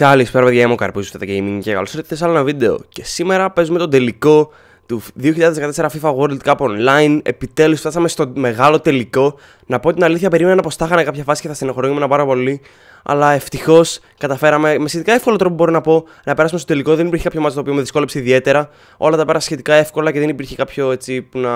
Καλησπέρα, παιδιά. Είμαι ο Καρπούζη στο Gaming και καλώς ήρθατε σε άλλο ένα βίντεο. Και σήμερα παίζουμε τον τελικό του 2014 FIFA World Cup Online. Επιτέλους φτάσαμε στο μεγάλο τελικό. Να πω την αλήθεια, περίμενα πως είχαν κάποια φάση και θα στενοχωρούμε πάρα πολύ. Αλλά ευτυχώς καταφέραμε με σχετικά εύκολο τρόπο, μπορώ να πω, να περάσουμε στο τελικό. Δεν υπήρχε κάποιο μάτι το οποίο με δυσκόλεψε ιδιαίτερα. Όλα τα πέρασα σχετικά εύκολα και δεν υπήρχε κάποιο έτσι που να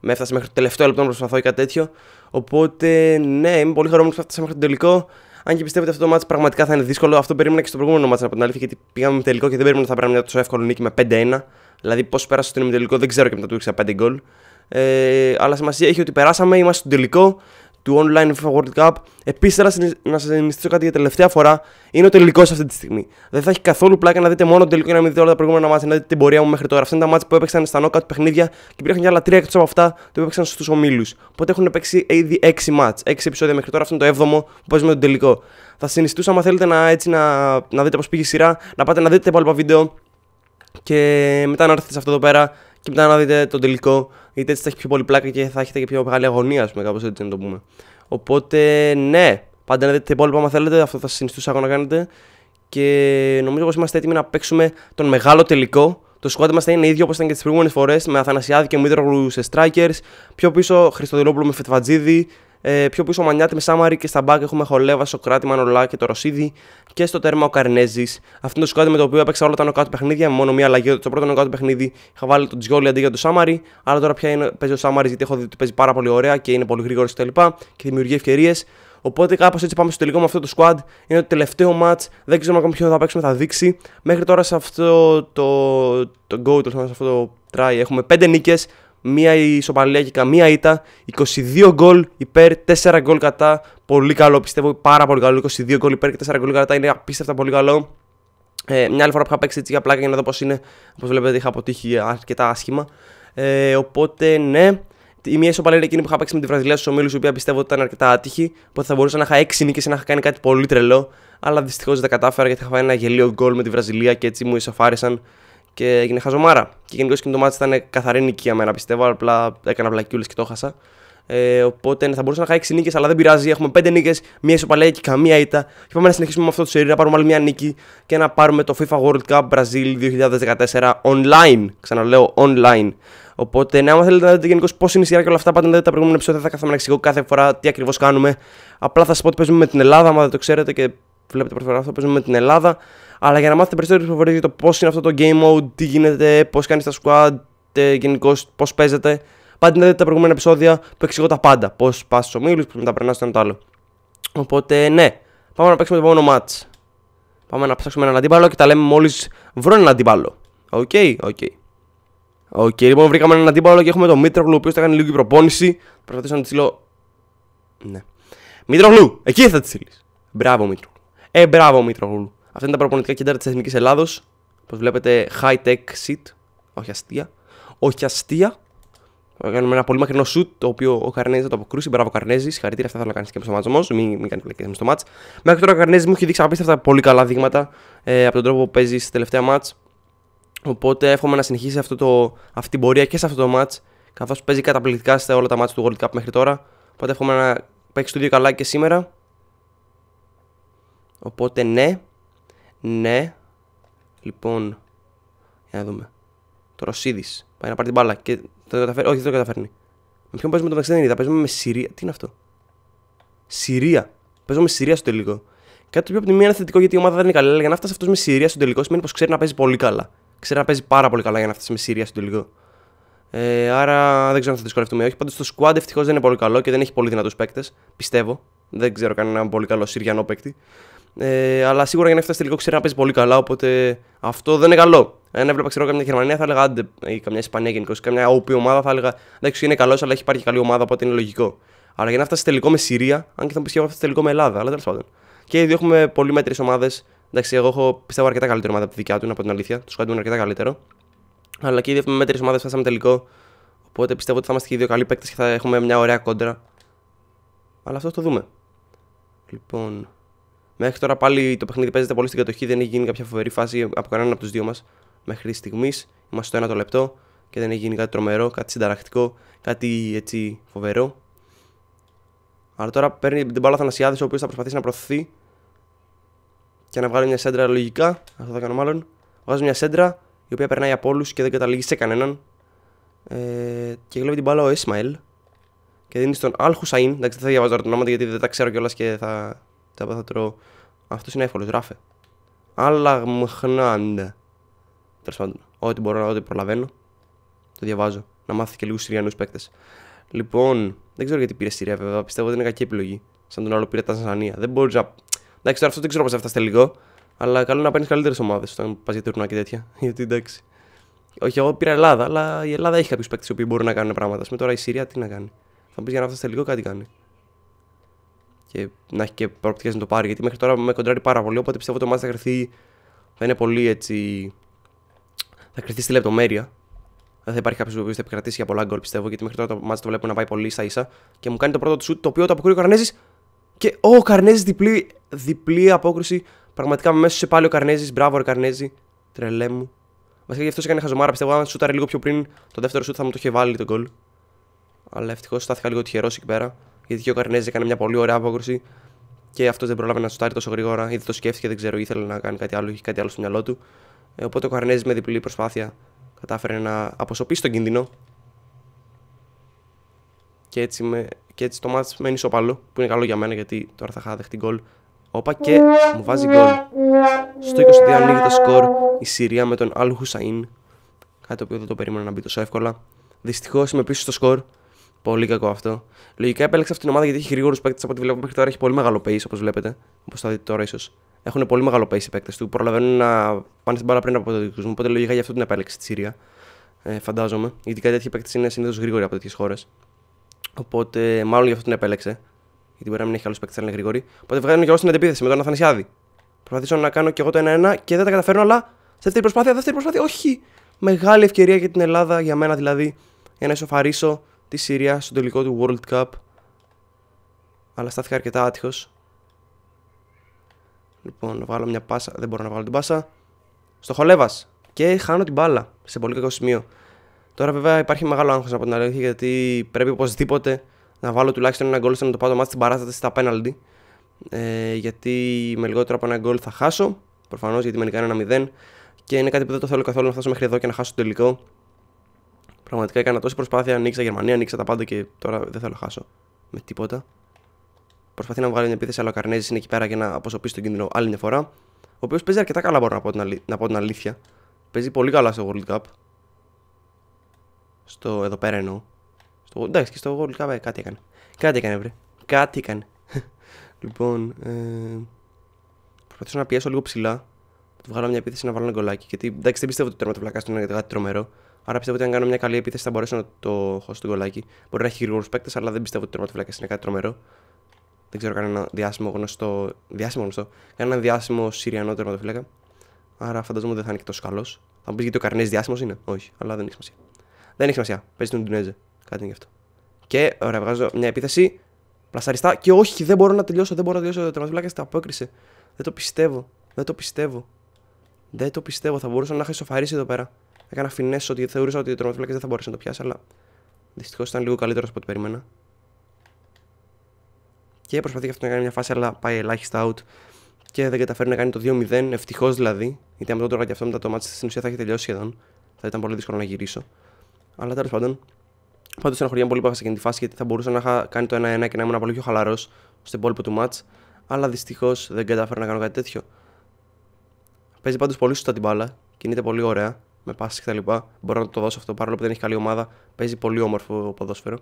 με έφτασε μέχρι το τελευταίο λεπτό να προσπαθώ ή κάτι τέτοιο. Οπότε, ναι, είμαι πολύ χαρούμενος που φτάσαμε μέχρι το τελικό. Αν και πιστεύετε αυτό το μάτι πραγματικά θα είναι δύσκολο, αυτό περίμενα και στο προηγούμενο μάτσο από την αλήθεια, γιατί πήγαμε με τελικό και δεν περίμενα ότι θα πρέπει να τόσο εύκολο νίκη με 5-1. Δηλαδή, πώς πέρασε στον τελικό δεν ξέρω και μετά του ήξερα 5 γκολ. Ε, αλλά σημασία έχει ότι περάσαμε, είμαστε στον τελικό του online World Cup. Επίσης, να σα ενημερώσω κάτι για τελευταία φορά είναι ο τελικός αυτή τη στιγμή. Δεν θα έχει καθόλου πλάκα να δείτε μόνο το τελικό και να μην δείτε όλα τα προηγούμενα μάτια, να δείτε την πορεία μου μέχρι τώρα. Αυτά είναι τα μάτια που έπαιξαν στα του παιχνίδια και υπήρχαν και άλλα τρία εκτός από αυτά που έπαιξαν στους ομίλους. Οπότε έχουν παίξει ήδη 6 μάτ, 6 επεισόδια μέχρι τώρα. Αυτό είναι το 7ο που παίζουμε τον τελικό. Θα συνιστούσα, αν θέλετε να, έτσι, να, να δείτε πώς πήγε η σειρά, να πάτε να δείτε τα υπόλοιπα βίντεο και μετά να έρθετε σε αυτό εδώ πέρα και μετά να δείτε τον τελικό, γιατί έτσι θα έχει πιο πολύ πλάκα και θα έχετε και πιο μεγάλη αγωνία, ας πούμε, κάπως έτσι να το πούμε. Οπότε, ναι, πάντα να δείτε τα υπόλοιπα άμα θέλετε, αυτό θα σας συνιστούσα εγώ να κάνετε. Και νομίζω πως είμαστε έτοιμοι να παίξουμε τον μεγάλο τελικό. Το σκουάτι μας θα είναι ίδιο όπως ήταν και τις προηγούμενες φορές, με Αθανασιάδη και Μίτρογλου σε strikers. Πιο πίσω Χριστοδηλόπουλο με Φετβατζίδη, ε, πιο πίσω ο Μανιάτη με Σάμαρη και στα μπακ έχουμε Χολέβα, Σοκράτη, Μανολά και το Ρωσίδι. Και στο τέρμα ο Καρνέζης. Αυτό είναι το σκάτι με το οποίο έπαιξα όλα τα νοκάτου παιχνίδια. Μόνο μία αλλαγή. Το πρώτο νοκάτου παιχνίδι είχα βάλει τον Τζιόλι αντί για τον Σάμαρη. Αλλά τώρα πια είναι, παίζει ο Σάμαρης γιατί έχω δει ότι παίζει πάρα πολύ ωραία και είναι πολύ γρήγορος κτλ. Και, και δημιουργεί ευκαιρίες. Οπότε κάπως έτσι πάμε στο τελικό με αυτό το squad. Είναι το τελευταίο match. Δεν ξέρουμε ακόμα ποιο θα παίξουμε, θα δείξει. Μέχρι τώρα σε αυτό το, το goal, σε αυτό το try, έχουμε 5 νίκες μία ισοπαλία και καμία ήττα. 22 γκολ υπέρ, 4 γκολ κατά. Πολύ καλό, πιστεύω πάρα πολύ καλό. 22 γκολ υπέρ και 4 γκολ κατά είναι απίστευτα πολύ καλό. Ε, μια άλλη φορά που είχα παίξει έτσι για πλάκα για να δω πώς είναι. Όπως βλέπετε, είχα αποτύχει αρκετά άσχημα. Ε, οπότε ναι. Η μία ισοπαλία είναι εκείνη που είχα παίξει με τη Βραζιλία στους ομίλους, η οποία πιστεύω ότι ήταν αρκετά άτυχη. Οπότε θα μπορούσα να είχα 6 νίκε να είχα κάνει κάτι πολύ τρελό. Αλλά δυστυχώς δεν τα κατάφερα γιατί είχα φάει ένα γελίο γκολ με τη Βραζιλία και έτσι μου ισοφάρισαν και έγινε χαζομάρα. Και γενικώς και το μάτι ήταν καθαρή νίκη για μένα πιστεύω, απλά έκανα βλακιούλες και το χάσα. Ε, οπότε ναι, θα μπορούσα να είχα 6 νίκες, αλλά δεν πειράζει. Έχουμε 5 νίκες, μία ισοπαλία και καμία ήττα. Και πάμε να συνεχίσουμε με αυτό το σερί, να πάρουμε άλλη μία νίκη και να πάρουμε το FIFA World Cup Brazil 2014 online. Ξαναλέω online. Οπότε, ναι, άμα θέλετε να δείτε γενικώς πώς είναι η σειρά και όλα αυτά, πάντα να δείτε τα προηγούμενα επεισόδια. Θα κάθομαι να εξηγώ κάθε φορά τι ακριβώς κάνουμε. Απλά θα σας πω ότι παίζουμε με την Ελλάδα, άμα δεν το ξέρετε και βλέπετε πρώτη φορά αυτό, παίζουμε με την Ελλάδα. Αλλά για να μάθετε περισσότερε πληροφορίε για το πώς είναι αυτό το game mode, τι γίνεται, πώς κάνεις τα squad, ε, γενικώς πώς παίζετε. Πάντα δείτε τα προηγούμενα επεισόδια που εξηγώ τα πάντα. Πώς πας στους ομίλους, πώς μετά περνάς το ένα το άλλο. Οπότε ναι, πάμε να παίξουμε το επόμενο match. Πάμε να ψάξουμε έναν αντίπαλο και τα λέμε μόλις βρω έναν αντίπαλο. Οκ, okay, οκ. Okay. Οκ, okay, λοιπόν, βρήκαμε έναν αντίπαλο και έχουμε τον Μήτρογλου, ο οποίος θα κάνει λίγη προπόνηση. Προσπαθήσω να της στείλω. Ναι. Μήτρογλου, εκεί θα της στείλεις. Μπράβο, Μήτρογλου. Ε, μπράβο Μητρογλου. Αυτά είναι τα προπονητικά κέντρα της Εθνικής Ελλάδος. Όπως βλέπετε, high tech seat. Όχι αστεία. Όχι αστεία. Θα κάνουμε ένα πολύ μακρινό σουτ το οποίο ο Καρνέζης θα το αποκρούσει. Μπράβο, Καρνέζη. Συγχαρητήρια, αυτά θα να κάνεις και με στο μάτσο όμω. Μην, μην κάνεις πλακέ στο μάτσο. Μέχρι τώρα ο Καρνέζη μου έχει δείξει απίστευτα πολύ καλά δείγματα ε, από τον τρόπο που παίζεις στη τελευταία μάτσο. Οπότε εύχομαι να συνεχίσει αυτό το, αυτή την πορεία και σε αυτό το μάτσο. καθώς παίζει καταπληκτικά σε όλα τα μάτ του World Cup μέχρι τώρα. Οπότε εύχομαι να παίξεις το ίδιο καλά και σήμερα. Οπότε ναι, ναι. Λοιπόν, για να δούμε. Το Ρωσίδης. Πάει να πάρει την μπάλα και το καταφέρει. Όχι, δεν το καταφέρνει. Με ποιον παίζουμε το μεταξύ δεν Παίζουμε με Συρία. Τι είναι αυτό. Συρία. Παίζουμε με Συρία στο τελικό. Κάτι το οποίο από τη μία είναι θετικό γιατί η ομάδα δεν είναι καλή. Αλλά για να φτάσει αυτός με Συρία στο τελικό σημαίνει πως ξέρει να παίζει πολύ καλά. Ξέρει να παίζει πάρα πολύ καλά για να φτάσει με Συρία στο τελικό. Ε, άρα δεν ξέρω αν θα δυσκολευτούμε ή όχι. Πάντως το squad ευτυχώς δεν είναι πολύ καλό και δεν έχει πολύ δυνατούς παίκτες. Πιστεύω. Δεν ξέρω κανέναν πολύ καλό Συριανό παίκτη. Ε, αλλά σίγουρα για να φτάσει τελικό ξέρει να παίζει πολύ καλά, οπότε αυτό δεν είναι καλό. Αν έβλεπα ξέρω καμιά Γερμανία θα έλεγα άντε, ή καμιά Ισπανία γενικώ, καμιά OP ομάδα θα έλεγα εντάξει είναι καλός, αλλά έχει υπάρχει καλή ομάδα, οπότε είναι λογικό. Αλλά για να φτάσει τελικό με Συρία, αν και θα μου πει φτάσει τελικό με Ελλάδα, αλλά τέλος πάντων. Και οι δύο έχουμε πολύ μέτρε ομάδες. Εντάξει, εγώ έχω, πιστεύω αρκετά καλύτερη ομάδα από τη δικιά του, από την αλήθεια. Του κάνουμε αρκετά καλύτερο. Αλλά και οι δύο έχουμε μέτρε ομάδες, φτάσαμε τελικό. Οπότε πιστεύω ότι θα είμαστε και οι δύο καλοί παίκτες και θα έχουμε μια ωραία κόντρα. Αλλά αυτό το δούμε. Λοιπόν, Μέχρι τώρα πάλι το παιχνίδι παίζεται πολύ στην κατοχή, δεν έχει γίνει κάποια φοβερή φάση από κανέναν από τους δύο μας μέχρι στιγμής. Είμαστε στο ένα το λεπτό και δεν έχει γίνει κάτι τρομερό, κάτι συνταρακτικό, κάτι έτσι φοβερό. Αλλά τώρα παίρνει την μπάλα Θανασιάδης, ο οποίος θα προσπαθήσει να προωθηθεί και να βγάλει μια σέντρα λογικά. Αυτό θα κάνω μάλλον. Βγάζει μια σέντρα η οποία περνάει από όλους και δεν καταλήγει σε κανέναν. Ε, και γλέβει την μπάλα ο Ισμαήλ και δίνει στον Αλ Χουσαίν. Εντάξει, δεν θα διαβάζω τώρα τα γιατί δεν τα ξέρω κιόλας και θα τα θα τρώω. Αυτός είναι εύκολος, γράφε. Αλλά μχνάντε. Τέλος πάντων, ό,τι μπορώ, ό,τι προλαβαίνω, το διαβάζω. Να μάθεις και λίγους Συριανούς παίκτες. Λοιπόν, δεν ξέρω γιατί πήρε Συρία, βέβαια. Πιστεύω ότι είναι κακή επιλογή. Σαν τον άλλο πήρε Τανζανία. Δεν μπορείς να. Εντάξει, τώρα αυτό δεν ξέρω πώς θα φτάσει τελικό. Αλλά καλό να παίρνεις καλύτερες ομάδες όταν πας για τουρνουά και τέτοια. Γιατί εντάξει. Όχι, εγώ πήρα Ελλάδα, αλλά η Ελλάδα έχει κάποιους παίκτες που μπορούν να κάνουν πράγματα. Με τώρα η Συρία τι να κάνει. Θα πεις για να φτάσεις τελικό κάτι κάνει και να έχει και προοπτικές να το πάρει. Γιατί μέχρι τώρα με κοντράρει πάρα πολύ. Οπότε πιστεύω ότι το μάτι θα κρυθεί. Θα είναι πολύ έτσι. Θα κρυθεί στη λεπτομέρεια. Δεν θα υπάρχει κάποιος που θα επικρατήσει για πολλά γκολ πιστεύω. Γιατί μέχρι τώρα το μάτι το βλέπω να πάει πολύ ίσα ίσα. Και μου κάνει το πρώτο του σουτ το οποίο το αποκρούει ο Καρνέζης. Και ο Καρνέζης διπλή, διπλή απόκριση. Πραγματικά με σε πάλι ο Καρνέζης. Μπράβο, ο Καρνέζη. Τρελέ μου. Βασικά γι' αυτό έκανε χαζομάρα. Πιστεύω αν σουτάρει λίγο πιο πριν το δεύτερο σουτ θα μου το είχε βάλει τον γκολ. Αλλά ευτυχώς στάθηκα λίγο τυχερός εκεί πέρα. Γιατί και ο Καρνέζη έκανε μια πολύ ωραία απόκριση και αυτός δεν πρόλαβε να σουτάρει τόσο γρήγορα. Ήδη το σκέφτηκε, δεν ξέρω, ήθελε να κάνει κάτι άλλο, είχε κάτι άλλο στο μυαλό του. Ε, οπότε ο Καρνέζη με διπλή προσπάθεια κατάφερε να αποσωπήσει τον κίνδυνο. Και έτσι, με, έτσι το μάτς μένει σοπαλό, που είναι καλό για μένα γιατί τώρα θα είχα δεχτεί γκολ. Όπα και μου βάζει γκολ. Στο 22 ανοίγει το σκορ η Συρία με τον Αλ Χουσαΐν. Κάτι το οποίο δεν το περίμενα να μπει τόσο εύκολα. Δυστυχώς είμαι πίσω στο σκορ. Πολύ κακό αυτό. Λογικά επέλεξε αυτή την ομάδα γιατί έχει γρήγορους παίκτες από ό,τι βλέπω μέχρι τώρα. Έχει πολύ μεγάλο pace, όπως βλέπετε. Όπως θα δείτε τώρα, ίσως. Έχουν πολύ μεγάλο pace οι παίκτες του. Προλαβαίνουν να πάνε στην πάρα πριν από το δικό μου. Οπότε λογικά γι' αυτό την επέλεξε τη Σύρια. Ε, φαντάζομαι. Γιατί κάτι τέτοιοι παίκτες είναι συνήθως γρήγοροι από τέτοιες χώρες. Οπότε μάλλον γι' αυτό την επέλεξε. Γιατί μπορεί να μην έχει άλλους παίκτες, αλλά είναι γρήγοροι. Οπότε βγαίνουν και εγώ στην αντεπίθεση με τον Αθανασιάδη. Προσπαθήσω να κάνω και εγώ το 1-1 και δεν τα καταφέρνω, αλλά δεύτερη προσπάθεια, δεύτερη προσπάθεια. Όχι! Μεγάλη ευκαιρία για την Ελλάδα, για μένα δηλαδή, για να ισοφαρίσω τη Συρία στο τελικό του World Cup. Αλλά στάθηκα αρκετά άτυχος. Λοιπόν, βάλω μια πάσα. Δεν μπορώ να βάλω την πάσα. Στο χολέβας. Και χάνω την μπάλα σε πολύ κακό σημείο. Τώρα, βέβαια, υπάρχει μεγάλο άγχος από την αλήθεια γιατί πρέπει οπωσδήποτε να βάλω τουλάχιστον ένα γκολ στον να το πάω το μάτι στην παράσταση στα πέναλντι. Ε, γιατί με λιγότερο από ένα γκολ θα χάσω. Προφανώς γιατί μερικά είναι ένα 0. Και είναι κάτι που δεν το θέλω καθόλου να φτάσω μέχρι εδώ και να χάσω το τελικό. Πραγματικά έκανα τόση προσπάθεια, ανοίξα Γερμανία, ανοίξα τα πάντα και τώρα δεν θέλω να χάσω με τίποτα. Προσπαθεί να βγάλει μια επίθεση, αλλά ο Καρνέζης είναι εκεί πέρα για να αποσωπήσει τον κίνδυνο άλλη μια φορά. Ο οποίος παίζει αρκετά καλά, μπορώ να πω την, αλή... να πω την αλήθεια. Παίζει πολύ καλά στο World Cup. Στο εδώ πέρα εννοώ. Στο... Εντάξει, και στο World Cup ε, κάτι έκανε. Κάτι έκανε, βρε. Κάτι έκανε. λοιπόν, ε... προσπαθήσω να πιέσω λίγο ψηλά. Του βγάλω μια επίθεση να βάλω ένα γκολάκι. Γιατί εντάξει, δεν πιστεύω ότι το τρώμα του είναι κάτι τρομερό. Άρα πιστεύω ότι αν κάνω μια καλή επίθεση θα μπορέσω να το χώσω στο γκολάκι. Μπορεί να έχει γρήγορους παίκτες, αλλά δεν πιστεύω ότι το τερματοφυλάκι είναι κάτι τρομερό. Δεν ξέρω κανένα διάσημο γνωστό. Διάσημο γνωστό. Κανένα διάσημο Συριανό τερματοφυλάκι. Άρα φανταζόμαι ότι δεν θα είναι και τόσο καλός. Θα μου πεις γιατί ο καρνέ διάσημος είναι. Όχι, αλλά δεν έχει σημασία. Δεν έχει σημασία. Παίζει τον Ντουνέζε. Κάτι είναι γι' αυτό. Και ωραία, βγάζω μια επίθεση. Πλασαριστά και όχι, δεν μπορώ να τελειώσω. Δεν μπορώ να τελειώσω. το τερματοφυλάκα τα απόκρισε. Δεν το πιστεύω. Δεν το πιστεύω. Δεν το πιστεύω. Θα μπορούσα να είχα ισοφαρίσει εδώ πέρα. Έκανα φινέ ότι θεωρούσα ότι ο τερματοφύλακα δεν θα μπορούσε να το πιάσει, αλλά δυστυχώς ήταν λίγο καλύτερος από ό,τι περίμενα. Και προσπαθεί και αυτό να κάνει μια φάση, αλλά πάει ελάχιστα out και δεν καταφέρει να κάνει το 2-0. Ευτυχώς δηλαδή, γιατί αν το τώρα και αυτό μετά το μάτι στην ουσία θα έχει τελειώσει σχεδόν. Θα ήταν πολύ δύσκολο να γυρίσω. Αλλά τέλος πάντων, πάντως χωριά πολύ που έχασα εκείνη τη φάση γιατί θα μπορούσα να είχα κάνει το 1-1 και να ήμουν πολύ πιο χαλαρός στο υπόλοιπο του μάτ. Αλλά δυστυχώς δεν κατάφερα να κάνω κάτι τέτοιο. Παίζει πάντως πολύ σωστά την μπάλα, κινείται πολύ ωραία με πάσει κτλ. Μπορώ να το δώσω αυτό παρόλο που δεν έχει καλή ομάδα. Παίζει πολύ όμορφο ποδόσφαιρο.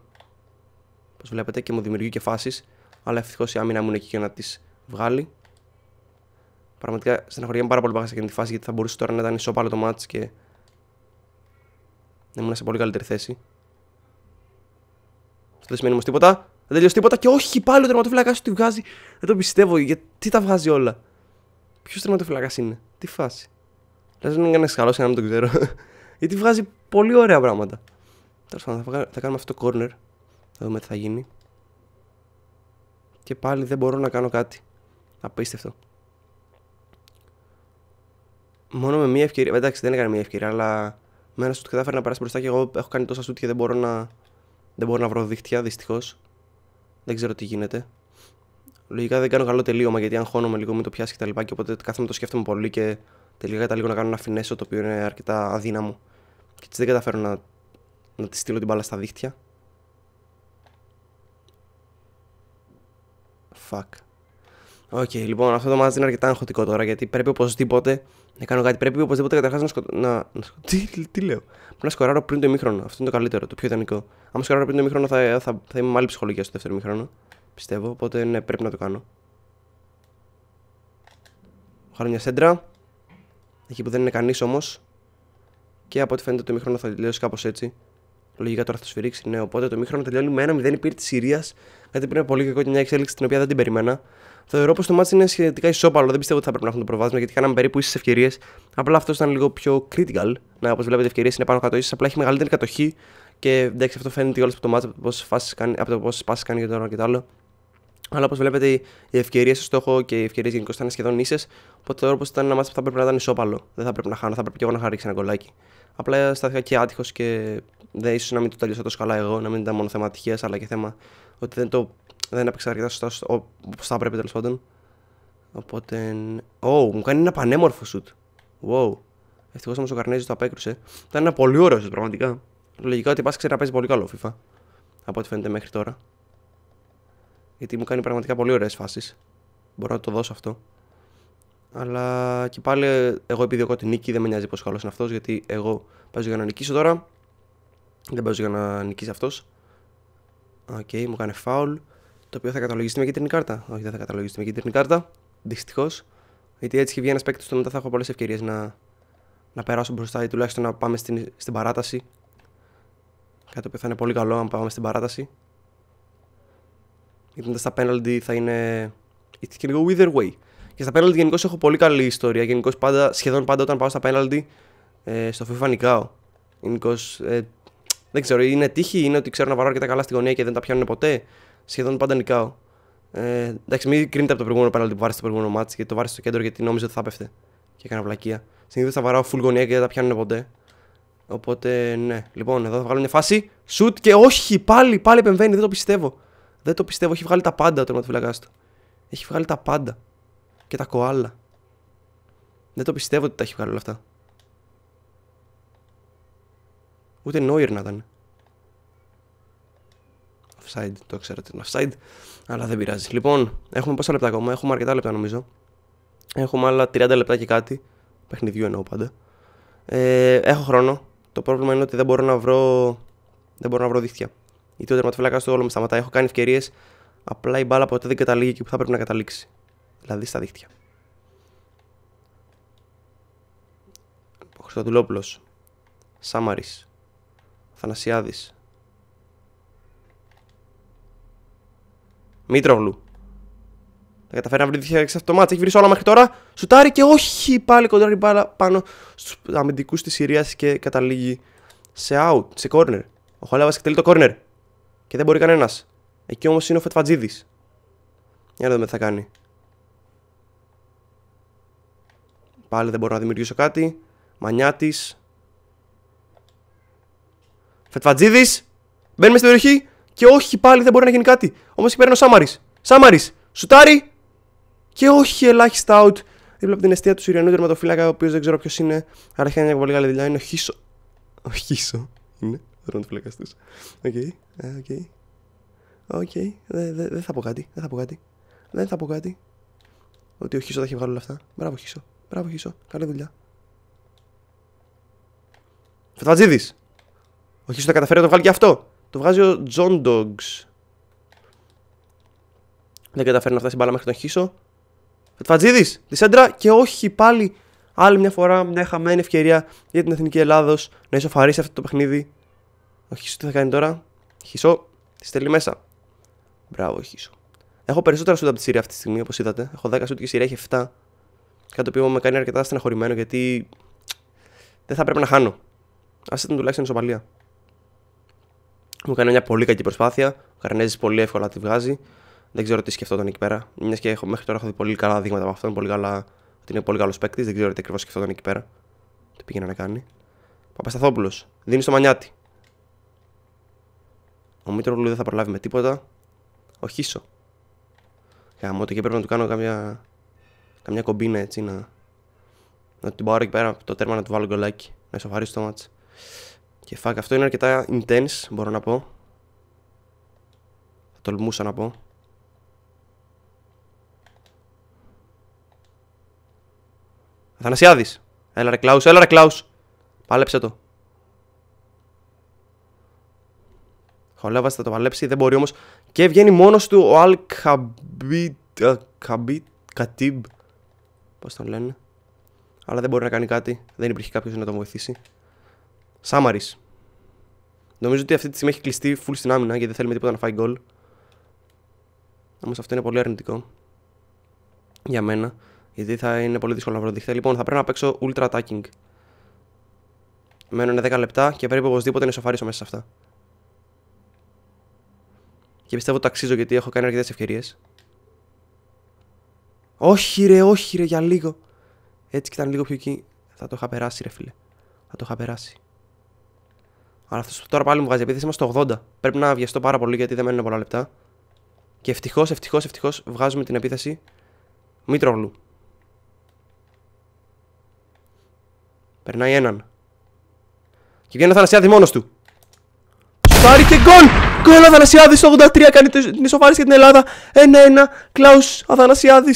Όπως βλέπετε και μου δημιουργεί και φάσεις. Αλλά ευτυχώς η άμυνα μου είναι εκεί για να τις βγάλει. Πραγματικά στεναχωριέμαι πάρα πολύ που σε τη φάση γιατί θα μπορούσε τώρα να ήταν ισόπαλο το μάτς και να ήμουν σε πολύ καλύτερη θέση. Αυτό δεν σημαίνει όμως τίποτα. Δεν τελειώσει τίποτα και όχι πάλι ο τερματοφυλάκα του τη βγάζει. Δεν το πιστεύω γιατί τα βγάζει όλα. Ποιος τερματοφυλάκα είναι, τι φάση. Δεν να είναι ένα να μην τον ξέρω. Γιατί βγάζει πολύ ωραία πράγματα. Τέλος πάντων, θα κάνουμε αυτό το corner. Θα δούμε τι θα γίνει. Και πάλι δεν μπορώ να κάνω κάτι. Απίστευτο. Μόνο με μία ευκαιρία. Ε, εντάξει, δεν έκανε μία ευκαιρία, αλλά με ένα σουτ κατάφερε να περάσει μπροστά και εγώ έχω κάνει τόσα σουτ και δεν μπορώ να, δεν μπορώ να βρω δίχτυα δυστυχώς. Δεν ξέρω τι γίνεται. Λογικά δεν κάνω καλό τελείωμα γιατί αν χώνομαι λίγο με το πιάσεις και τα λοιπά και οπότε κάθομαι το σκέφτομαι πολύ και κατά λίγο να κάνω ένα φινέσο το οποίο είναι αρκετά αδύναμο. Και έτσι δεν καταφέρω να, να τη στείλω την μπάλα στα δίχτυα. Fuck. Οκ, okay, λοιπόν, αυτό το μάτι είναι αρκετά αγχωτικό τώρα γιατί πρέπει οπωσδήποτε να κάνω κάτι. Πρέπει οπωσδήποτε καταρχάς να σκοτώ. Να... να τι, τι, λέω. Πρέπει να σκοράρω πριν το ημίχρονο. Αυτό είναι το καλύτερο, το πιο ιδανικό. Αν σκοράρω πριν το ημίχρονο θα, θα, θα είμαι με άλλη ψυχολογία στο δεύτερο ημίχρονο. Πιστεύω, οπότε ναι, πρέπει να το κάνω. Χάνω μια σέντρα. Εκεί που δεν είναι κανείς όμως. Και από ό,τι φαίνεται το μήχρονο θα τελειώσει κάπως έτσι. Λογικά τώρα θα το σφυρίξει. Ναι, οπότε το μήχρονο τελειώνει με ένα 0 υπήρ της Συρίας. Κάτι πριν από πολύ κακό και μια εξέλιξη την οποία δεν την περιμένα. Θεωρώ πως το μάτι είναι σχετικά ισόπαλο. Δεν πιστεύω ότι θα πρέπει να έχουν το προβάδισμα γιατί κάναμε περίπου ίσες ευκαιρίες. Απλά αυτός ήταν λίγο πιο critical. Να, όπως βλέπετε, ευκαιρίες είναι πάνω κάτω ίσες. Απλά έχει μεγαλύτερη κατοχή. Και εντάξει, αυτό φαίνεται όλο από το μάτι, από το πόσες πάσει κάνει για το και το άλλο. Αλλά όπως βλέπετε, οι ευκαιρίες στο στόχο και οι ευκαιρίες γενικώ ήταν σχεδόν ίσες. Οπότε το πω ήταν ένα μάτι που θα πρέπει να ήταν ισόπαλο. Δεν θα πρέπει να χάνω, θα πρέπει και εγώ να χάριξω ένα κολλάκι. Απλά στάθηκα και άτυχος και δεν ίσως να μην το τελειώσω τόσο καλά εγώ, να μην ήταν μόνο θέμα ατυχίας, αλλά και θέμα ότι δεν, το, δεν έπαιξα αρκετά σωστά όπως θα έπρεπε τέλος πάντων. Οπότε. Oh, μου κάνει ένα πανέμορφο σουτ. Wow. Ευτυχώς όμως ο Καρνέζης το απέκρουσε. Ήταν ένα πολύ ωραίο σουτ πραγματικά. Λογικά ότι πα ξέρει να παίζει πολύ καλό FIFA. Από ό,τι φαίνεται μέχρι τώρα. Γιατί μου κάνει πραγματικά πολύ ωραίες φάσεις. Μπορώ να το δώσω αυτό. Αλλά και πάλι, εγώ επιδιώκω την νίκη, δεν με νοιάζει πόσο καλός είναι αυτός, γιατί εγώ παίζω για να νικήσω τώρα. Δεν παίζω για να νικήσει αυτός. Οκ, μου κάνει foul. Το οποίο θα καταλογιστεί με κίτρινη κάρτα. Όχι, δεν θα καταλογιστεί με κίτρινη κάρτα. Δυστυχώς. Γιατί έτσι έχει βγει ένας παίκτης μετά θα έχω πολλές ευκαιρίες να, να περάσω μπροστά ή τουλάχιστον να πάμε στην, στην παράταση. Κάτι που θα είναι πολύ καλό αν πάμε στην παράταση. Γιατί μετά στα πέναλντι θα είναι. It's και λίγο either way. Και στα πέναλντι γενικώς έχω πολύ καλή ιστορία. Γενικώς πάντα, σχεδόν πάντα όταν πάω στα πέναλντι, ε, στο FIFA νικάω. Γενικώς. Ε, δεν ξέρω, είναι τύχη, είναι ότι ξέρω να βαρώ αρκετά καλά στη γωνία και δεν τα πιάνουν ποτέ. Σχεδόν πάντα νικάω. Ε, εντάξει, μην κρίνετε από το προηγούμενο πέναλτι που βάρεσε το προηγούμενο μάτσο και το βάρεσε στο κέντρο γιατί νόμιζα ότι θα πέφτε. Και έκανα βλακεία. Συνήθως θα βαράω full γωνία και δεν τα πιάνουν ποτέ. Οπότε ναι. Λοιπόν, εδώ θα βγάλω μια φάση. Σουτ και όχι, πάλι, πάλι επεμβαίνει, δεν το πιστεύω. Δεν το πιστεύω, έχει βγάλει τα πάντα το τερματοφυλακάς του. Έχει βγάλει τα πάντα. Και τα κοάλα. Δεν το πιστεύω ότι τα έχει βγάλει όλα αυτά. Ούτε νόιρ να ήταν. Offside, το ξέρω ότι είναι offside. Αλλά δεν πειράζει. Λοιπόν, έχουμε πόσα λεπτά ακόμα. Έχουμε αρκετά λεπτά νομίζω. Έχουμε άλλα 30 λεπτά και κάτι. Παιχνιδιού εννοώ πάντα. Ε, έχω χρόνο. Το πρόβλημα είναι ότι δεν μπορώ να βρω, δεν μπορώ να βρω δίχτυα. Είτε ο τερματοφυλάκα του όλο με σταματάει. Έχω κάνει ευκαιρίες. Απλά η μπάλα ποτέ δεν καταλήγει εκεί που θα πρέπει να καταλήξει. Δηλαδή στα δίχτυα. Ο Χρυστοδουλόπουλο. Σάμαρης. Θανασιάδης. Μήτρογλου. Θα καταφέρει να βρει τη εξ αυτό το μάτς. Έχει βρει όλα μέχρι τώρα. Σουτάρει και όχι πάλι την μπάλα πάνω στους αμυντικούς της Συρίας και καταλήγει σε out, σε corner. Ο Χολέβα εκτελεί το corner. Και δεν μπορεί κανένας. Εκεί όμως είναι ο Φετφατζίδη. Για να δούμε τι θα κάνει. Πάλι δεν μπορώ να δημιουργήσω κάτι. Μανιά τη. Φετφατζίδη. Μπαίνουμε στην περιοχή. Και όχι, πάλι δεν μπορεί να γίνει κάτι. Όμως εκεί παίρνει ο Σάμαρης. Σάμαρης. Σουτάρι. Και όχι, ελάχιστα out. Δίπλα από την αιστεία του Συριανού τερματοφύλακα, ο οποίος δεν ξέρω ποιος είναι. Αλλά έχει μια πολύ καλή δουλειά. Είναι ο Χίσο. Ο Χίσο είναι. Ε, οκ, οκ. Οκ, δεν θα πω κάτι, δεν θα πω κάτι. Δεν θα πω κάτι. Ότι ο Χίσο θα έχει βγάλει όλα αυτά. Μπράβο, Χίσο. Μπράβο, Χίσο. Καλή δουλειά. Φετβατζίδη. Ο Χίσο τα καταφέρει να το βγάλει και αυτό. Το βγάζει ο Τζον Dogs. Δεν καταφέρει να φτάσει μπάλα μέχρι τον Χίσο. Φετβατζίδη. Τη σέντρα και όχι πάλι άλλη μια φορά μια χαμένη ευκαιρία για την Εθνική Ελλάδος να ισοφαρίσει αυτό το παιχνίδι ο Χίσο τι θα κάνει τώρα. Χισό, τη στέλνει μέσα. Μπράβο, Χισό. Έχω περισσότερα σούτ από τη Συρία αυτή τη στιγμή, όπως είδατε. Έχω 10 σούτ και η Συρία έχει 7. Κάτι το οποίο με κάνει αρκετά στεναχωρημένο γιατί δεν θα πρέπει να χάνω. Ας ήταν τουλάχιστον ισοπαλία. Μου κάνει μια πολύ κακή προσπάθεια. Ο Καρνέζης πολύ εύκολα τη βγάζει. Δεν ξέρω τι σκεφτόταν εκεί πέρα. Μιας και έχω, μέχρι τώρα έχω δει πολύ καλά δείγματα από αυτόν. Πολύ καλά, ότι είναι πολύ καλός παίκτης. Δεν ξέρω τι ακριβώς σκεφτόταν εκεί πέρα. Τι πήγαινε να κάνει. Παπασταθόπουλος. Δίνει στο μανιάτι. Ο Μήτρογλου δεν θα προλάβει με τίποτα. Ο Χίσο. Γαμώ και πρέπει να του κάνω καμιά, καμιά κομπίνα έτσι να, να την πάρω εκεί πέρα από το τέρμα να του βάλω γκολάκι. Να ισοφαρίσω το μάτς. Και φάκ, αυτό είναι αρκετά intense μπορώ να πω. Θα τολμούσα να πω. Αθανασιάδης. Έλα ρε Κλάους, έλα ρε Κλάους. Πάλεψε το. Ο θα το παλέψει, δεν μπορεί όμως. Και βγαίνει μόνος του ο Αλ Καμπίτ. Καμπίτ. Ε, Κατίμπ. Πώς τον λένε. Αλλά δεν μπορεί να κάνει κάτι. Δεν υπήρχε κάποιος να τον βοηθήσει. Σάμαρι. Νομίζω ότι αυτή τη στιγμή έχει κλειστεί full στην άμυνα γιατί δεν θέλει με τίποτα να φάει γκολ. Όμως αυτό είναι πολύ αρνητικό. Για μένα. Γιατί θα είναι πολύ δύσκολο να βρω δίχτυα Λοιπόν, θα πρέπει να παίξω ultra attacking. Μένουν 10 λεπτά και πρέπει οπωσδήποτε να ισοφαρίσω μέσα σε αυτά. Και πιστεύω το αξίζω γιατί έχω κάνει αρκετές ευκαιρίες. Όχι ρε, όχι ρε, για λίγο. Έτσι και ήταν λίγο πιο εκεί. Θα το είχα περάσει, ρε φίλε. Θα το είχα περάσει. Αλλά αυτός τώρα πάλι μου βγάζει επίθεση είμαστε στο 80. Πρέπει να βιαστώ πάρα πολύ γιατί δεν μένουν πολλά λεπτά. Και ευτυχώς, ευτυχώς, ευτυχώς βγάζουμε την επίθεση Μήτρογλου. Περνάει έναν. Και βγαίνει ο θανασιάδη μόνος του. Σουτάρει και γκολ! Γκολ Αθανασιάδης στο 83 κάνει την ισοφάριση για την Ελλάδα. 1-1. Κλάους Αθανασιάδης.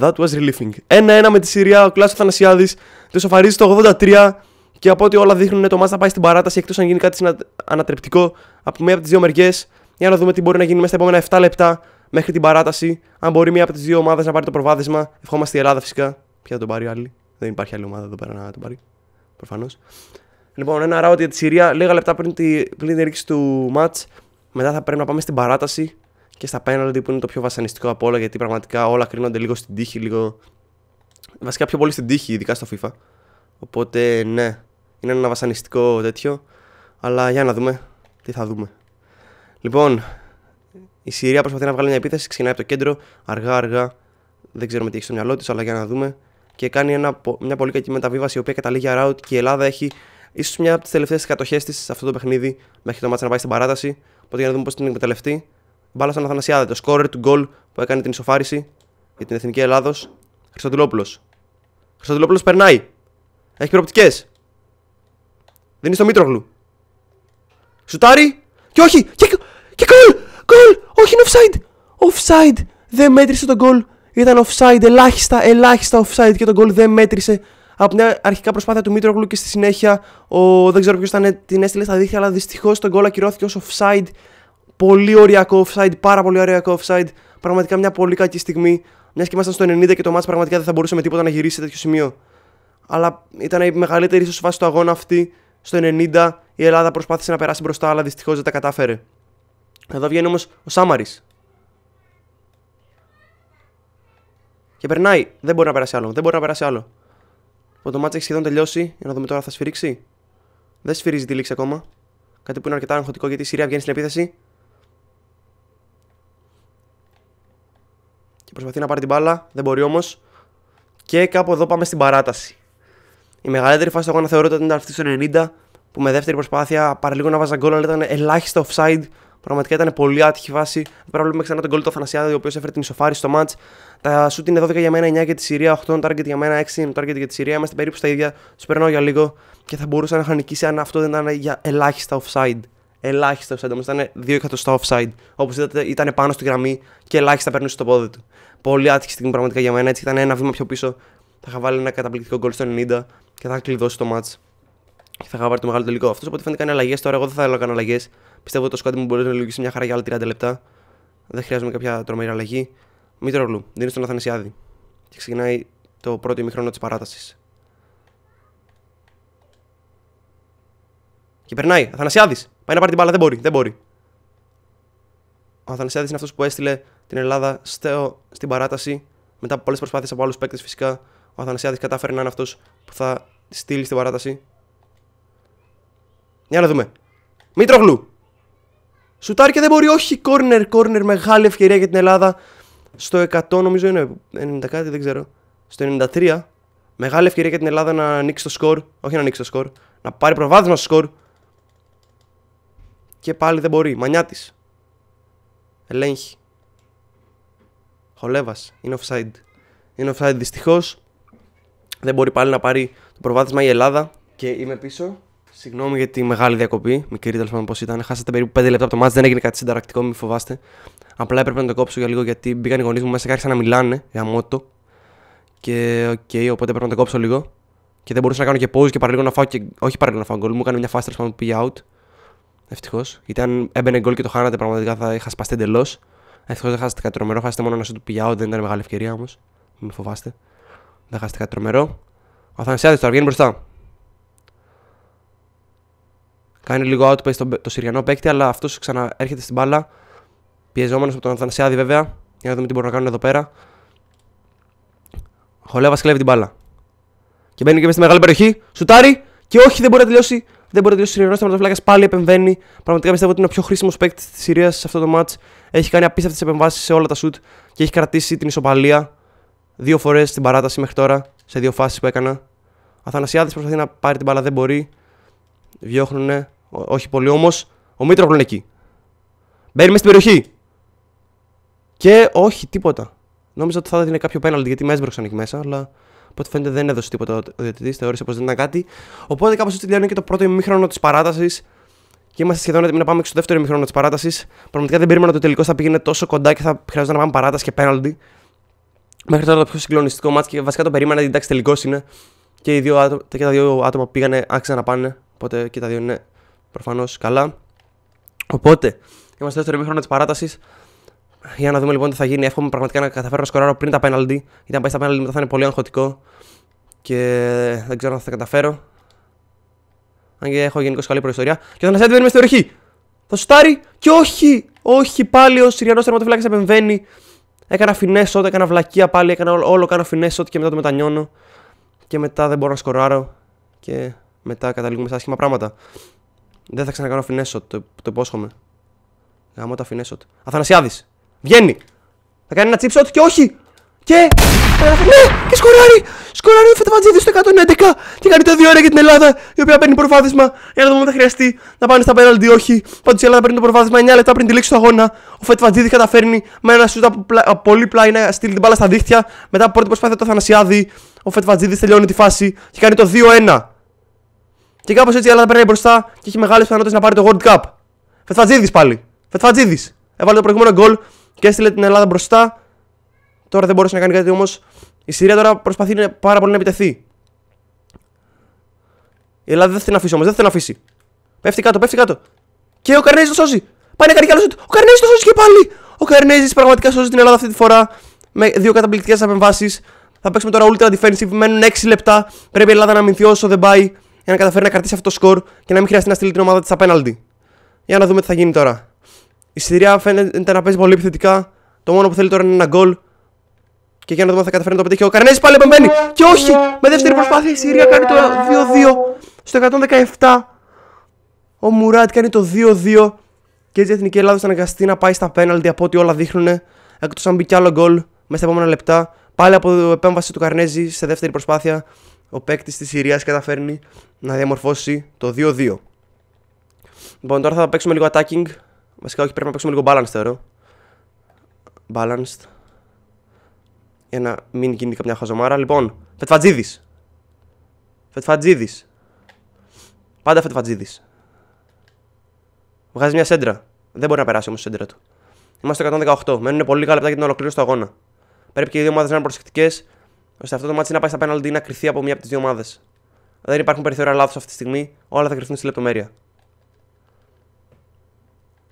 That was relieving. 1-1 με τη Συρία. Ο Κλάους Αθανασιάδης το ισοφαρίζει στο 83. Και από ό,τι όλα δείχνουν, το μάτς θα πάει στην παράταση εκτός αν γίνει κάτι ανατρεπτικό από μία από τις δύο μεριές. Για να δούμε τι μπορεί να γίνει μέσα στα επόμενα 7 λεπτά μέχρι την παράταση. Αν μπορεί μία από τις δύο ομάδες να πάρει το προβάδισμα. Ευχόμαστε η Ελλάδα φυσικά. Ποια τον πάρει άλλη. Δεν υπάρχει άλλη ομάδα εδώ πέρα να τον πάρει. Προφανώς. Λοιπόν, ένα ράουτ για τη Συρία λίγα λεπτά πριν, την ρήξη του ματ. Μετά θα πρέπει να πάμε στην παράταση και στα πέναλτι που είναι το πιο βασανιστικό από όλα γιατί πραγματικά όλα κρίνονται λίγο στην τύχη, λίγο. Βασικά πιο πολύ στην τύχη, ειδικά στο FIFA. Οπότε ναι, είναι ένα βασανιστικό τέτοιο. Αλλά για να δούμε τι θα δούμε. Λοιπόν, η Συρία προσπαθεί να βγάλει μια επίθεση, ξεκινάει από το κέντρο, αργά-αργά. Δεν ξέρουμε τι έχει στο μυαλό της, αλλά για να δούμε. Και κάνει ένα, μια πολύ κακή μεταβίβαση η οποία καταλήγει αράουτ και η Ελλάδα έχει ίσως μια από τις τελευταίες κατοχές της σε αυτό το παιχνίδι μέχρι το μάτσα να πάει στην παράταση. Οπότε για να δούμε πώς την εκμεταλλευτεί. Μπάλα στον Αθανασιάδη, το σκόρερ του γκολ που έκανε την ισοφάριση για την εθνική Ελλάδος. Χρυστοδουλόπουλο. Χρυστοδουλόπουλο περνάει. Έχει Δεν Δίνει στο Μήτρογλου. Σουτάρι. Και όχι. Και, και γκολ. Γκολ. Όχι, είναι offside. Offside. Δεν μέτρησε τον γκολ. Ήταν offside. Ελάχιστα, ελάχιστα offside και τον γκολ δεν μέτρησε από μια αρχικά προσπάθεια του Μήτρογλου και στη συνέχεια ο, δεν ξέρω ποιος ήταν την έστειλε στα δίχτυα, αλλά δυστυχώς τον γκολ ακυρώθηκε ως offside. Πολύ ωριακό offside, πάρα πολύ ωριακό offside. Πραγματικά μια πολύ κακή στιγμή. Μιας και ήμασταν στο 90 και το μάτς πραγματικά δεν θα μπορούσε με τίποτα να γυρίσει σε τέτοιο σημείο. Αλλά ήταν η μεγαλύτερη ίσως φάση του αγώνα αυτή. Στο 90 η Ελλάδα προσπάθησε να περάσει μπροστά, αλλά δυστυχώς δεν τα κατάφερε. Εδώ βγαίνει όμως ο Σάμαρης. Και περνάει. Δεν μπορεί να περάσει άλλο. Δεν μπορεί να περάσει άλλο που το μάτσα έχει σχεδόν τελειώσει. Για να δούμε τώρα, θα σφυρίξει. Δεν σφυρίζει τη λήξη ακόμα. Κάτι που είναι αρκετά αγχωτικό γιατί η Συρία βγαίνει στην επίθεση. Και προσπαθεί να πάρει την μπάλα. Δεν μπορεί όμως. Και κάπου εδώ πάμε στην παράταση. Η μεγαλύτερη φάση του αγώνα θεωρώ ότι ήταν αυτή στο 90, που με δεύτερη προσπάθεια παραλίγο να βάζα γκολ, αλλά ήταν ελάχιστο offside Πραγματικά ήταν πολύ άτυχη βάση. βλέπουμε ξανά τον κολλή του Αθανασιάδη, ο οποίος έφερε την ισοφάρη στο match. Τα σουτ είναι 12 για μένα, 9 για τη Συρία, 8 target για μένα, 6 target για τη Συρία. Είμαστε περίπου στα ίδια. Τους περνάω για λίγο και θα μπορούσα να είχα νικήσει αν αυτό δεν ήταν για ελάχιστα offside. Ελάχιστα offside, όμως ήταν 2 εκατοστά offside. Όπως είδατε, ήταν πάνω στη γραμμή και ελάχιστα περνούσε στο πόδι του. Πολύ άτυχη στιγμή πραγματικά για μένα. Έτσι ήταν ένα βήμα πιο πίσω. Θα είχα βάλει ένα καταπληκτικό γκολ στο 90 και θα κλειδώσει το match. Και θα είχα πάρει το μεγάλο τελικό. Αυτός οπότε φαίνεται κάνει αλλαγές τώρα. Εγώ δεν θα έλεγα αλλαγές. Πιστεύω ότι το σκάτι μου μπορεί να λειτουργήσει μια χαρά για άλλα 30 λεπτά. Δεν χρειάζομαι κάποια τρομερή αλλαγή. γλου. δίνεις στον Αθανασιάδη. Και ξεκινάει το πρώτο ημιχρόνο της παράτασης. Και περνάει. Αθανασιάδης. Πάει να πάρει την μπάλα. Δεν μπορεί. Δεν μπορεί. Ο Αθανασιάδης είναι αυτός που έστειλε την Ελλάδα στέο στην παράταση. Μετά από πολλές προσπάθειες από άλλους παίκτες φυσικά. Ο Αθανασιάδης κατάφερε να είναι αυτός που θα στείλει στην παράταση. Για να δούμε. Μήτρογλου. Σουτάρει δεν μπορεί, όχι. Κόρνερ, κόρνερ, μεγάλη ευκαιρία για την Ελλάδα. Στο 100, νομίζω είναι 90 κάτι, δεν ξέρω. Στο 93, μεγάλη ευκαιρία για την Ελλάδα να ανοίξει το σκορ. Όχι να ανοίξει το σκορ, να πάρει προβάδισμα στο σκορ. Και πάλι δεν μπορεί. Μανιά τη. Ελέγχει. Χολέβας. Είναι offside. Είναι offside δυστυχώς. Δεν μπορεί πάλι να πάρει το προβάδισμα η Ελλάδα. Και είμαι πίσω. Συγγνώμη για τη μεγάλη διακοπή, μικρή τέλος πάντων πώς ήταν. Χάσατε περίπου 5 λεπτά από το μάτι, δεν έγινε κάτι συνταρακτικό, μην φοβάστε. Απλά έπρεπε να το κόψω για λίγο γιατί μπήκαν οι γονείς μου μέσα και άρχισαν να μιλάνε για μότο. Και οκ, okay, οπότε έπρεπε να το κόψω λίγο. Και δεν μπορούσα να κάνω και pause και παραλίγο να φάω και. Όχι παραλίγο να φάω γκολ, μου έκανε μια φάση που πήγε out. Ευτυχώς. Γιατί αν έμπαινε γκολ και το χάνατε, πραγματικά θα είχα σπαστεί εντελώς. Ευτυχώς δεν χάσατε κάτι τρομερό. μόνο ένα σου του πήγε out, δεν ήταν μεγάλη ευκαιρία όμως. Μην φοβάστε. Δεν χάσατε κάτι τρομερό. Ο Θανσιάδη τώρα βγαίνει μπροστά κάνει λίγο outpace στο το Συριανό παίκτη, αλλά αυτός ξαναέρχεται στην μπάλα. Πιεζόμενος από τον Αθανασιάδη βέβαια, για να δούμε τι μπορούν να κάνουν εδώ πέρα. Χολέβας κλέβει την μπάλα. Και μπαίνει και μέσα στη μεγάλη περιοχή, σουτάρι και όχι δεν μπορεί να τελειώσει. Δεν μπορεί να τελειώσει ο Συριανός. Τερματοφυλάκα. Πάλι επεμβαίνει. Πραγματικά πιστεύω ότι είναι ο πιο χρήσιμος παίκτης της Συρίας σε αυτό το match. Έχει κάνει απίστευτες επεμβάσεις σε όλα τα σουτ και έχει κρατήσει την ισοπαλία δύο φορές στην παράταση μέχρι τώρα σε δύο φάσεις που έκανα. Αθανασιάδης προσπαθεί να πάρει την μπάλα, δεν μπορεί διώχνουν, όχι πολύ όμως, ο Μήτρογλου είναι εκεί. Μπαίνει στην περιοχή. Και όχι, τίποτα. Νόμιζα ότι θα έδινε κάποιο πέναλτι γιατί με έσβρωξαν εκεί μέσα, αλλά από ό,τι φαίνεται δεν έδωσε τίποτα ο διαιτητής, θεώρησε πως δεν ήταν κάτι. Οπότε κάπως έτσι τελειώνει και το πρώτο ημίχρονο της παράτασης. Και είμαστε σχεδόν έτοιμοι να πάμε στο δεύτερο ημίχρονο της παράτασης. Πραγματικά δεν περίμενα ότι το τελικός θα πήγαινε τόσο κοντά και θα χρειαζόταν να πάμε παράταση και πέναλτι. Μέχρι τώρα το πιο συγκλονιστικό μάτσο και βασικά το περίμενα γιατί εντάξει τελικός είναι. Και, οι δύο άτομα, και τα δύο άτομα πήγανε, άξιζαν να πάνε. Οπότε και τα δύο είναι προφανώς καλά. Οπότε είμαστε δεύτερο ημίχρονο της παράτασης. Για να δούμε λοιπόν τι θα γίνει. Εύχομαι πραγματικά να καταφέρω να σκοράρω πριν τα πέναλντι. Γιατί αν πάει στα πέναλντι μετά θα είναι πολύ αγχωτικό. Και δεν ξέρω αν θα τα καταφέρω. Αν και έχω γενικώς καλή προϊστορία. Και ο δεν είμαι στην περιοχή. Θα σου στάρει και όχι! Όχι πάλι ο Συριανός τερματοφυλάκα επεμβαίνει. Έκανα φινέ σοτ, έκανα βλακεία πάλι. Έκανα όλο, όλο κάνω φινέ σοτ και μετά το μετανιώνω. Και μετά δεν μπορώ να σκοράρω. Και μετά καταλήγουμε σε άσχημα πράγματα. Δεν θα ξανακάνω φινέσοτ, το, το υπόσχομαι. Γαμώ τα φινέσοτ. Αθανασιάδης! Βγαίνει! Θα κάνει ένα τσίψοτ και όχι! Και. Ναι! Και σκοράρει! Σκοράρει ο Φετβατζίδη στο 111! Και κάνει το 2-1 για την Ελλάδα, η οποία παίρνει προβάδισμα. Για να δούμε αν θα χρειαστεί να πάνε στα πέναλτι ή όχι. Πάντως η Ελλάδα παίρνει το προβάδισμα 9 λεπτά πριν τη λήξη του αγώνα. Ο Φετβατζίδη καταφέρνει με ένα σούτ πολύ πλάι να στείλει την μπάλα στα δίχτυα. Μετά από πρώτη προσπάθεια το Αθανασιάδη, ο Φετβατζίδη τελειώνει τη φάση και κάνει το 2-1. Και κάπως έτσι η Ελλάδα παίρνει μπροστά και έχει μεγάλες πιθανότητες να πάρει το World Cup. Φετφατζίδης πάλι. Φετφατζίδης. Έβαλε το προηγούμενο γκολ και έστειλε την Ελλάδα μπροστά. Τώρα δεν μπορούσε να κάνει κάτι όμως. Η Συρία τώρα προσπαθεί πάρα πολύ να επιτεθεί. Η Ελλάδα δεν θέλει την αφήσει όμως, δεν θέλει την αφήσει. Πέφτει κάτω, πέφτει κάτω. Και ο Καρνέζης το σώζει. Πάει να κάνει καλό Ο Καρνέζης το σώζει και πάλι. Ο Καρνέζης πραγματικά σώζει την Ελλάδα αυτή τη φορά. Με δύο καταπληκτικές απεμβάσει. Θα παίξουμε τώρα ultra defensive. Μένουν 6 λεπτά. Πρέπει η Ελλάδα να μηνθεί όσο δεν πάει για να καταφέρει να κρατήσει αυτό το σκορ και να μην χρειαστεί να στείλει την ομάδα της στα Για να δούμε τι θα γίνει τώρα. Η Συρία φαίνεται να παίζει πολύ επιθετικά. Το μόνο που θέλει τώρα είναι ένα γκολ. Και για να δούμε αν θα καταφέρει να το πετύχει. Ο Καρνέζης πάλι επεμβαίνει. Και όχι! Με δεύτερη προσπάθεια η Συρία κάνει το 2-2 στο 117. Ο Μουράτ κάνει το 2-2. Και έτσι η Εθνική Ελλάδα θα αναγκαστεί να πάει στα πέναλτι από ό,τι όλα δείχνουν. Εκτός αν μπει κι άλλο γκολ μέσα στα επόμενα λεπτά. Πάλι από επέμβαση του Καρνέζη σε δεύτερη προσπάθεια ο παίκτης της Συρίας καταφέρνει να διαμορφώσει το 2-2. Λοιπόν, τώρα θα παίξουμε λίγο attacking. Βασικά, όχι, πρέπει να παίξουμε λίγο balanced, θεωρώ. Balanced. Για να μην γίνει καμιά χαζομάρα. Λοιπόν, Φετφατζίδης. Φετφατζίδης. Πάντα Φετφατζίδης. Βγάζει μια σέντρα. Δεν μπορεί να περάσει όμως η σέντρα του. Είμαστε 118. Μένουν πολύ λίγα λεπτά για την ολοκλήρωση του αγώνα. Πρέπει και οι δύο ομάδες να είναι προσεκτικές ώστε αυτό το μάτι να πάει στα πέναλτι ή να κρυθεί από μία από τις δύο ομάδες. Δεν υπάρχουν περιθώρια λάθο αυτή τη στιγμή, όλα θα κρυφθούν στη λεπτομέρεια.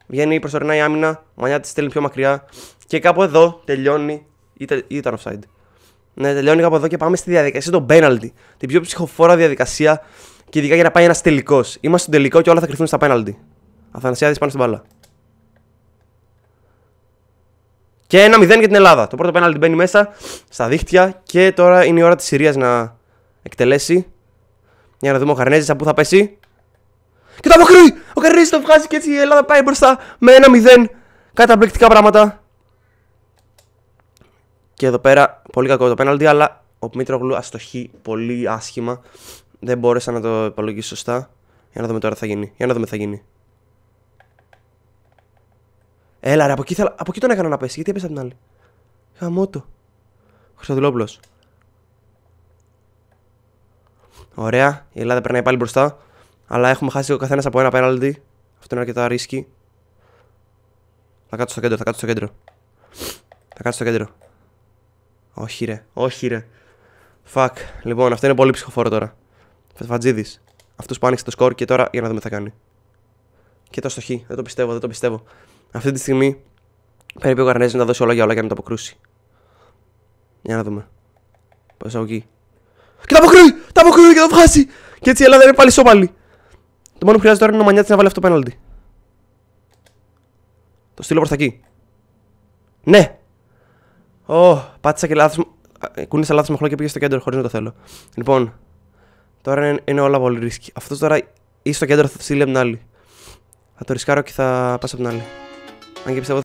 Βγαίνει προσωρινά η άμυνα, ο της στέλνει πιο μακριά και κάπου εδώ τελειώνει. ή ήταν offside. Ναι, τελειώνει κάπου εδώ και πάμε στη διαδικασία των πέναλτι. Την πιο ψυχοφόρα διαδικασία και ειδικά για να πάει ένας τελικός. Είμαστε στον τελικό και όλα θα κρυφθούν στα πέναλτι. Αθανασιάδης πάνω στην μπάλα. Και 1-0 για την Ελλάδα. Το πρώτο πέναλτι μπαίνει μέσα στα δίχτυα και τώρα είναι η ώρα της Συρίας να εκτελέσει. Για να δούμε ο Καρνέζης από πού θα πέσει. Και το αποκρύει! Ο Καρνέζης το βγάζει και έτσι η Ελλάδα πάει μπροστά με 1-0. Καταπληκτικά πράγματα. Και εδώ πέρα πολύ κακό το πέναλτι, αλλά ο Μήτρογλου αστοχεί πολύ άσχημα. Δεν μπόρεσα να το υπολογίσω σωστά. Για να δούμε τώρα τι θα γίνει. Για να δούμε τι θα γίνει. Έλα ρε, από εκεί, εκεί τον έκανα να πέσει. Γιατί έπεσε από την άλλη. Χαμότο. Χρυσοδηλόπουλο. Ωραία. Η Ελλάδα περνάει πάλι μπροστά. Αλλά έχουμε χάσει ο καθένας από ένα πέναλτι. Αυτό είναι αρκετά ρίσκι. Θα κάτσω στο κέντρο, θα κάτσω στο κέντρο. Θα κάτσω στο κέντρο. Όχι ρε, όχι ρε. Φακ. Λοιπόν, αυτό είναι πολύ ψυχοφόρο τώρα. Φατζίδη. Αυτός που άνοιξε το σκορ και τώρα για να δούμε τι θα κάνει. Και το στοχή. Δεν το πιστεύω, δεν το πιστεύω. Αυτή τη στιγμή πρέπει ο Καρνέζη να δώσει όλα για όλα για να το αποκρούσει. Για να δούμε. εκεί. Και τα αποκρούει! Τα αποκρούει και το βγάζει! Και έτσι η Ελλάδα είναι πάλι σώμαλη. Το μόνο που χρειάζεται τώρα είναι ο Μανιάτης να βάλει αυτό το πέναλτι. Το στείλω προς τα εκεί. Ναι! Ω, oh, πάτησα και λάθος. Ε, κούνησα λάθος μοχλό και πήγε στο κέντρο χωρίς να το θέλω. Λοιπόν, τώρα είναι, είναι όλα πολύ ρίσκι. Αυτός τώρα ή στο κέντρο θα το στείλει από την άλλη. Θα το ρισκάρω και θα πας από την άλλη. anche pensavo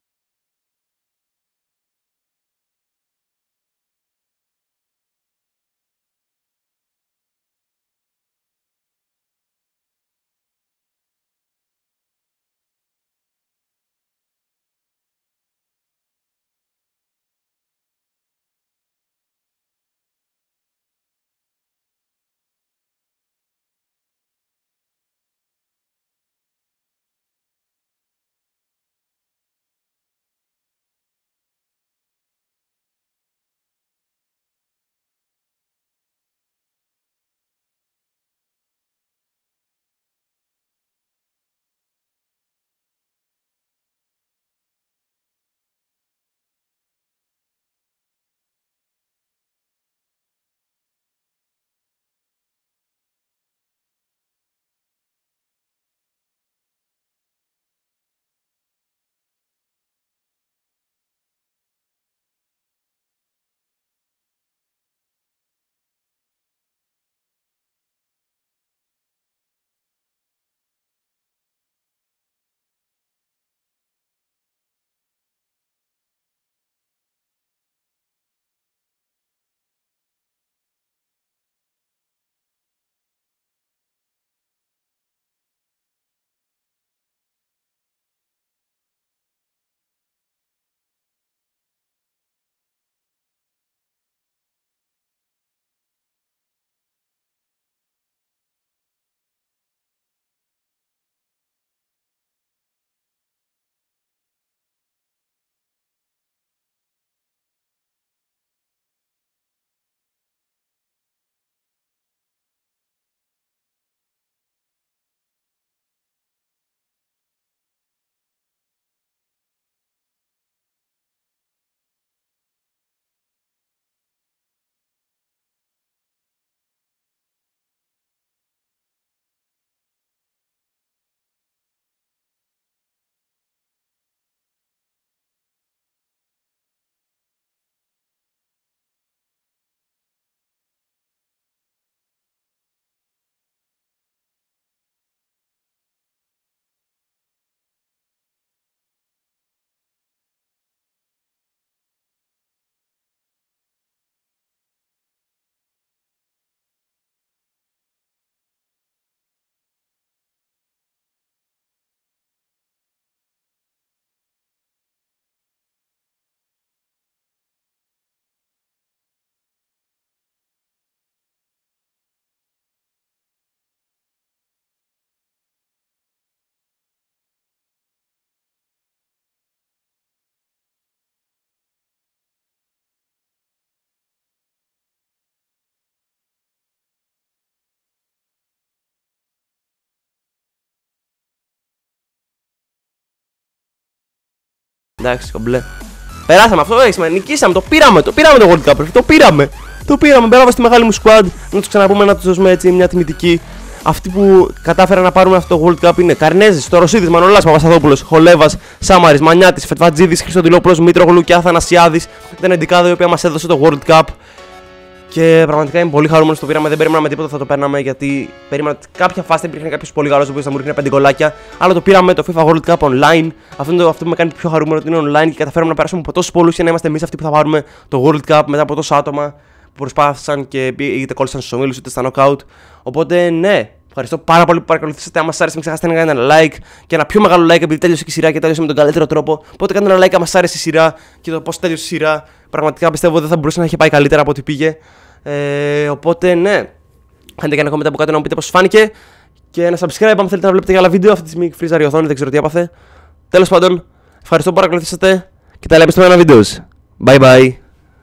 Εντάξει, κομπλέ. Περάσαμε αυτό, ε, σημαίνει. νικήσαμε, το πήραμε, το πήραμε το World Cup, το πήραμε. Το πήραμε, μπράβο στη μεγάλη μου squad. Να τους ξαναπούμε να τους δώσουμε έτσι μια τιμητική. Αυτοί που κατάφεραν να πάρουμε αυτό το World Cup είναι Καρνέζης, Τωροσίδη, Μανολάς Παπασταθόπουλος, Χολέβας, Σάμαρης, Μανιάτης, Φετβατζίδης, Χρυστοδηλόπουλος, Μήτρογλου και Αθανασιάδης. Ήταν εντικά η οποία μας έδωσε το World Cup. Και πραγματικά είμαι πολύ χαρούμενος το πήραμε. Δεν περιμέναμε τίποτα, θα το παίρναμε γιατί περίμενα κάποια φάση υπήρχαν κάποιο πολύ καλό που θα μου ρίχνει πέντε κολάκια. Αλλά το πήραμε το FIFA World Cup online. Αυτό είναι το αυτό που με κάνει πιο χαρούμενο ότι είναι online και καταφέραμε να περάσουμε από τόσους πολλούς και να είμαστε εμείς αυτοί που θα πάρουμε το World Cup μετά από τόσα άτομα που προσπάθησαν και είτε κόλλησαν στους ομίλους είτε στα knockout. Οπότε ναι, Ευχαριστώ πάρα πολύ που παρακολουθήσατε. Αν σα άρεσε, μην ξεχάσετε να κάνετε ένα like και ένα πιο μεγάλο like επειδή τέλειωσε και η σειρά και τέλειωσε με τον καλύτερο τρόπο. Οπότε κάντε ένα like αν σα άρεσε η σειρά και το πώς τέλειωσε η σειρά. Πραγματικά πιστεύω δεν θα μπορούσε να είχε πάει καλύτερα από ό,τι πήγε. Ε, οπότε ναι. Κάντε και ένα comment από κάτω να μου πείτε πώς φάνηκε. Και ένα subscribe αν θέλετε να βλέπετε για άλλα βίντεο. Αυτή τη στιγμή φρίζαρει η δεν ξέρω τι έπαθε. Τέλος πάντων, ευχαριστώ που παρακολουθήσατε και τα λέμε στο ένα βίντεο. Bye bye.